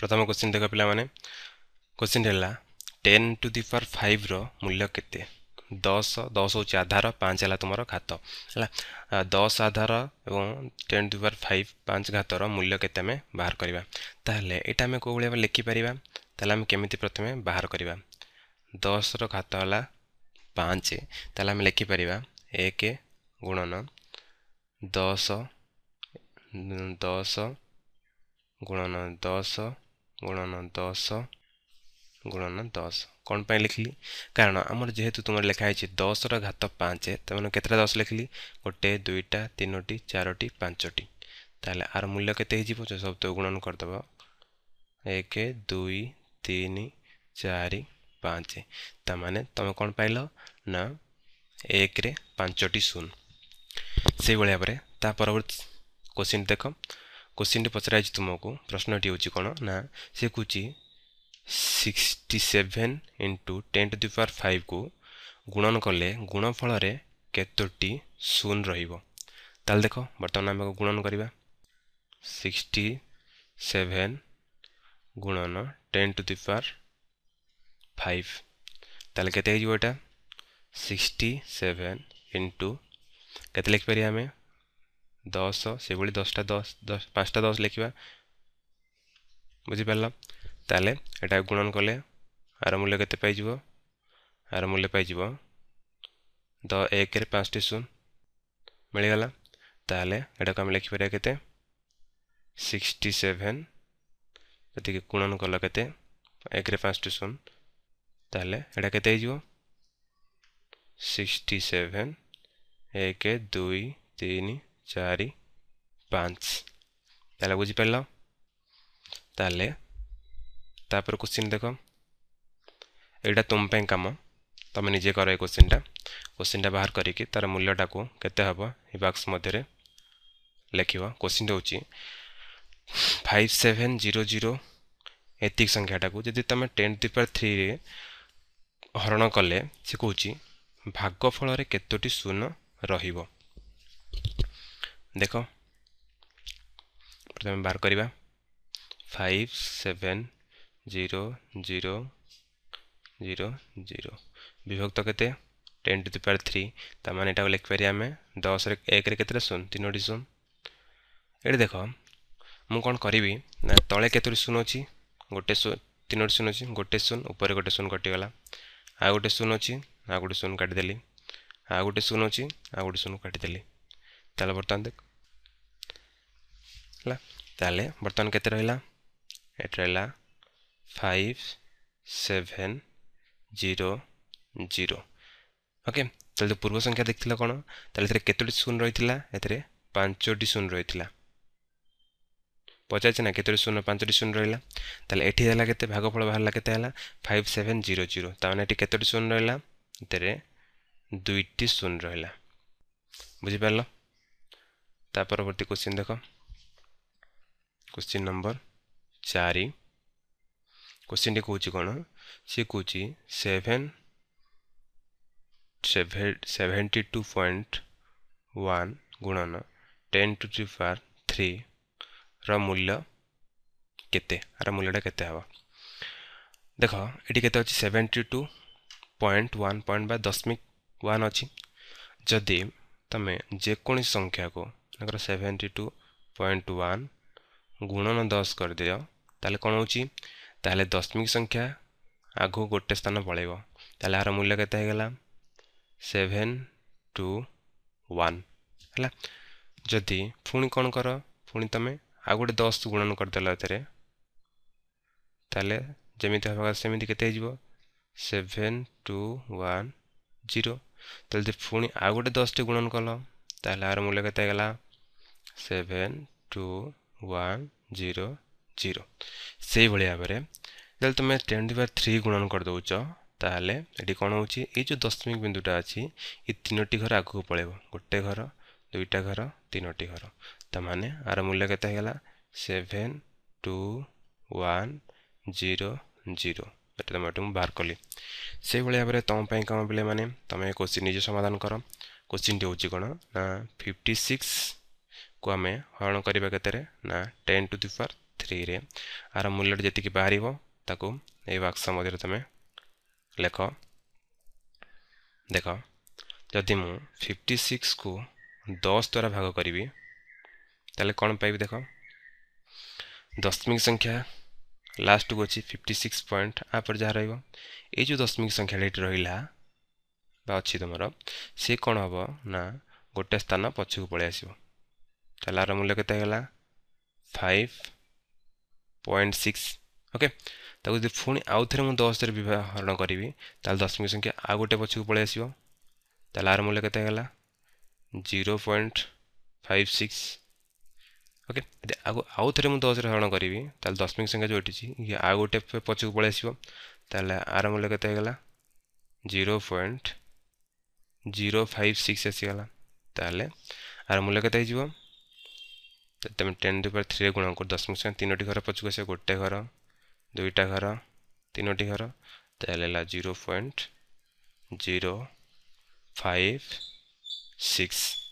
ପ୍ରଥମ କୋଶ୍ଚିନ୍ ଦେଖ ପିଲାମାନେ କୋଶ୍ଚିନ୍ ହେଲା ଟେନ୍ ଟୁ ଦି ପାୱାର୍ ଫାଇଭ୍ର ମୂଲ୍ୟ କେତେ ଦଶ ଦଶ ହେଉଛି ଆଧାର ପାଞ୍ଚ ହେଲା ତୁମର ଘାତ ହେଲା ଦଶ ଆଧାର ଏବଂ ଟେନ୍ ଟୁ ପାୱାର୍ ଫାଇଭ୍ ପାଞ୍ଚ ଘାତର ମୂଲ୍ୟ କେତେ ଆମେ ବାହାର କରିବା ତାହେଲେ ଏଇଟା ଆମେ କେଉଁଭଳି ଭାବେ ଲେଖିପାରିବା ତାହେଲେ ଆମେ କେମିତି ପ୍ରଥମେ ବାହାର କରିବା ଦଶର ଘାତ ହେଲା ପାଞ୍ଚ ତାହେଲେ ଆମେ ଲେଖିପାରିବା ଏକ ଗୁଣନ ଦଶ ଦଶ ଗୁଣନ ଦଶ গুণন দশ গুণন দশ କ'ଣ ପାଇଁ ଲେଖିଲି କାରଣ ଆମର ଯେହେତୁ ତୁମର ଲେଖା ହେଇଛି ଦଶର ଘାତ ପାଞ୍ଚ ତାମାନେ କେତେଟା ଦଶ ଲେଖିଲି ଗୋଟେ ଦୁଇଟା ତିନୋଟି ଚାରୋଟି ପାଞ୍ଚଟି ତାହେଲେ ଆର ମୂଲ୍ୟ କେତେ ହେଇଯିବ ଯେଉଁ ଶବ୍ଦ ଗୁଣନ କରିଦେବ ଏକ ଦୁଇ ତିନି ଚାରି ପାଞ୍ଚ ତାମାନେ ତୁମେ କ'ଣ ପାଇଲ ନା ଏକରେ ପାଞ୍ଚଟି ଶୂନ ସେଇଭଳି ଭାବରେ ତା ପରବର୍ତ୍ତୀ କୋଶ୍ଚିନ୍ ଦେଖ କୋଶ୍ଚିନ୍ଟି ପଚରାଯାଇଛି ତୁମକୁ ପ୍ରଶ୍ନଟି ହେଉଛି କ'ଣ ନା ସେ କହୁଛି sixty seven into ten to the power ଫାଇଭ୍କୁ ଗୁଣନ କଲେ ଗୁଣ ଫଳରେ କେତୋଟି ଶୂନ ରହିବ ତାହେଲେ ଦେଖ ବର୍ତ୍ତମାନ ଆମେ ଗୁଣନ କରିବା ସିକ୍ସଟି ସେଭେନ୍ ଗୁଣନ ten to the power five ତାହେଲେ କେତେ ହେଇଯିବ ଏଇଟା ସିକ୍ସଟି ସେଭେନ୍ ଇଣ୍ଟୁ କେତେ ଲେଖିପାରିବା ଆମେ दस से भाई दसटा दस दस पाँचटा दस लिखा बुझीपाल तेल एटा गुणन कले आर मूल्य के मूल्य पाइज द एक पाँच टी शून मिलगला तेल एटा को लिखिपर के सिक्सटी सेभेन जी गुणन कल के एक पाँच टी शून तेल एटा के सिक्सटी सेभेन एक दुई तीन ଚାରି ପାଞ୍ଚ ତାହେଲେ ବୁଝିପାରିଲ ତାହେଲେ ତାପରେ କୋଶ୍ଚିନ୍ ଦେଖ ଏଇଟା ତୁମ ପାଇଁ କାମ ତୁମେ ନିଜେ କର ଏ କୋଶ୍ଚିନ୍ଟା କୋଶ୍ଚିନ୍ଟା ବାହାର କରିକି ତା'ର ମୂଲ୍ୟଟାକୁ କେତେ ହେବ ଏ ବାକ୍ସ ମଧ୍ୟରେ ଲେଖିବ କୋଶ୍ଚିନ୍ ହେଉଛି ଫାଇଭ୍ ସେଭେନ୍ ଜିରୋ ଜିରୋ ଏତିକି ସଂଖ୍ୟାଟାକୁ ଯଦି ତୁମେ ଟେନ୍ ଦିପାର ଥ୍ରୀରେ ହରଣ କଲେ ସେ କହୁଛି ଭାଗ ଫଳରେ କେତୋଟି ଶୂନ ରହିବ দেখ প্রথমে বার করা five seven zero zero zero zero বিভক্ত কেতে ten to the power three তার মানে এটা লিখিপারি আমি দশরে একরে কেতেটা শূন্য তিনোটি শূন্য এটি দেখ ମୁଁ କ'ଣ କରିବି ନା ତଳେ କେତୋଟି ଶୂନ ଅଛି ଗୋଟେ ତିନୋଟି ଶୂନ ଅଛି ଗୋଟେ ଶୂନ ଉପରେ ଗୋଟେ ଶୂନ କଟିଗଲା ଆଉ ଗୋଟେ ଶୂନ ଅଛି ଆଉ ଗୋଟେ ଶୂନ କାଟିଦେଲି ଆଉ ଗୋଟେ ଶୂନ ଅଛି ଆଉ ଗୋଟେ ଶୂନ କାଟିଦେଲି ତାହେଲେ ବର୍ତ୍ତମାନ ଦେଖ ହେଲା ତାହେଲେ ବର୍ତ୍ତମାନ କେତେ ରହିଲା ଏଠି ରହିଲା five seven zero zero okay তাহলে তো পূর্ব সংখ্যা দেখছিল কোণ তাহলে এতে কতটি শূন্য রয়েছে এতে পাঁচটি শূন্য রয়েছে পচারছে না কতটি শূন্য পাঁচটি শূন্য রহলা তাহলে এটি হল কেতে ভাগফল বাহারা কেতে হল ফাইভ সেভেন জিরো জিরো তার মানে এটি কতটি শূন্য রহলা এতে দুইটি শূন্য রহলা বুঝিপার তা পরবর্তী কোশ্চিন দেখ क्वेश्चन नंबर चार क्वेश्चन टी कौन सी कौच सेभेन सेवेन्टी टू पॉइंट वन गुणन टेन टू थ्री फार थ्री रूल्य मूल्यटा के देख ये केते seventy two point one point बा दशमिक वन अच्छी जदि तुम जेको संख्या को सेवेन्टी टू पॉइंट वन ଗୁଣନ ଦଶ କରିଦିଅ ତାହେଲେ କ'ଣ ହେଉଛି ତାହେଲେ ଦଶମିକ ସଂଖ୍ୟା ଆଗକୁ ଗୋଟେ ସ୍ଥାନ ପଳାଇବ ତାହେଲେ ଏହାର ମୂଲ୍ୟ କେତେ ହେଇଗଲା ସେଭେନ୍ ଟୁ ୱାନ୍ ହେଲା ଯଦି ପୁଣି କ'ଣ କର ପୁଣି ତୁମେ ଆଉ ଗୋଟେ ଦଶ ଗୁଣନ କରିଦେଲ ଏଥିରେ ତାହେଲେ ଯେମିତି ହେବା କଥା ସେମିତି କେତେ ହେଇଯିବ ସେଭେନ୍ ଟୁ ୱାନ୍ ଜିରୋ ତାହେଲେ ଯଦି ପୁଣି ଆଉ ଗୋଟେ ଦଶଟି ଗୁଣନ କଲ ତାହେଲେ ଏହାର ମୂଲ୍ୟ କେତେ ହେଇଗଲା seven two one zero zero ସେହିଭଳି ଭାବରେ ଯେହେତୁ ତୁମେ ଟେନ୍ ଟୁ ବାଇ ଥ୍ରୀ ଗୁଣନ କରିଦେଉଛ ତାହେଲେ ଏଠି କ'ଣ ହେଉଛି ଏଇ ଯେଉଁ ଦଶମିକ ବିନ୍ଦୁଟା ଅଛି ଏ ତିନୋଟି ଘର ଆଗକୁ ପଳାଇବ ଗୋଟେ ଘର ଦୁଇଟା ଘର ତିନୋଟି ଘର ତାମାନେ ଆର ମୂଲ୍ୟ କେତେ ହେଇଗଲା seven two one zero zero ଏଇଟା ତୁମେ ଏଠୁ ମୁଁ ବାହାର କଲି ସେହିଭଳି ଭାବରେ ତୁମ ପାଇଁ କ'ଣ ପିଲାମାନେ ତୁମେ କୋଶ୍ଚିନ୍ ନିଜେ ସମାଧାନ କର କୋଶ୍ଚିନ୍ଟି ହେଉଛି କ'ଣ ନା ଫିଫ୍ଟି ସିକ୍ସ को आम हरण करवा के ना ten to the power three आर मूल्य जी बाहर ताकू ये बाक्स मध्य तुम लेख देख जदि मु फिफ्टी सिक्स को दस द्वारा भाग करी तेल कौन पाइबी देख दशमिक संख्या लास्ट को अच्छी फिफ्टी सिक्स पॉइंट आप जहाँ रही जो दशमिक संख्या रहा अच्छी तुम सी कौन हम ना गोटे स्थान पछक पलि आसो तलार मूल्य के फाइव पॉइंट सिक्स ओके ताकि पुणी आउ थे मुझे दस थे विभरण करी तशमी संख्या आ गोटे पक्ष को पलि आस तार मूल्य के zero point five six okay यदि आगे आउ थे मुझे दस हरण करी दशमी संख्या जो उठी ये आ गए पक्ष को पलि आस आर मूल्य के zero point zero five six आसीगला तेल आर मूल्य के तुम टेन दुपर थ्री गुण कर दशमिक संख्या तीनो घर पचुक से गोटे घर दुईटा घर तीनो घर तेल zero point zero five six